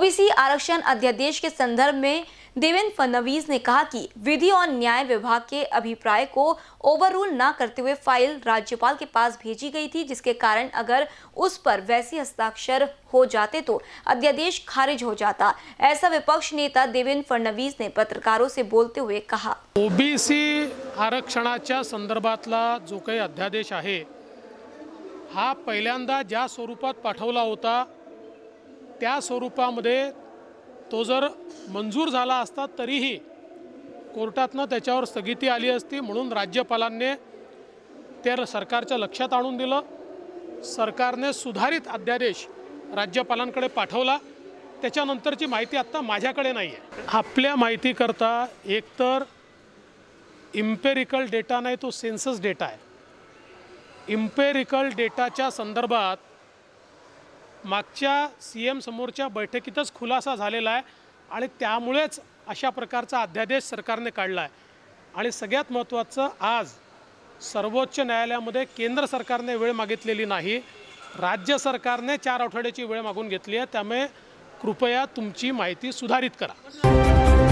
OBC आरक्षण अध्यादेश के संदर्भ में देवेंद्र फडणवीस ने कहा कि विधि और न्याय विभाग के अभिप्राय को ओवररूल न करते हुए फाइल राज्यपाल के पास भेजी गई थी जिसके कारण अगर उस पर वैसी हस्ताक्षर हो जाते तो अध्यादेश खारिज हो जाता ऐसा विपक्ष नेता देवेंद्र फडणवीस ने पत्रकारों से बोलते हुए कहा ओबीसी आरक्षण संदर्भातला जो कई अध्यादेश है हा पंदा ज्यादा स्वरूप पठवला होता त्या स्वरूपामध्ये तो जर मंजूर झाला असता तरीही कोर्टातनं त्याच्यावर स्थगिती आली असती म्हणून राज्यपालांनी ते सरकारच्या लक्षात आणून दिलं सरकारने सुधारित अध्यादेश राज्यपालांकडे पाठवला त्याच्यानंतरची माहिती आत्ता माझ्याकडे नाही आहे आपल्या माहितीकरता एकतर इम्पेरिकल डेटा नाही तो सेन्सस डेटा आहे इम्पेरिकल डेटाच्या संदर्भात मागच्या सी एम समोरच्या बैठकीतच खुलासा झालेला आहे आणि त्यामुळेच अशा प्रकारचा अध्यादेश सरकारने काढला आहे आणि सगळ्यात महत्त्वाचं आज सर्वोच्च न्यायालयामध्ये केंद्र सरकारने वेळ मागितलेली नाही राज्य सरकारने चार आठवड्याची वेळ मागून घेतली आहे त्यामुळे कृपया तुमची माहिती सुधारित करा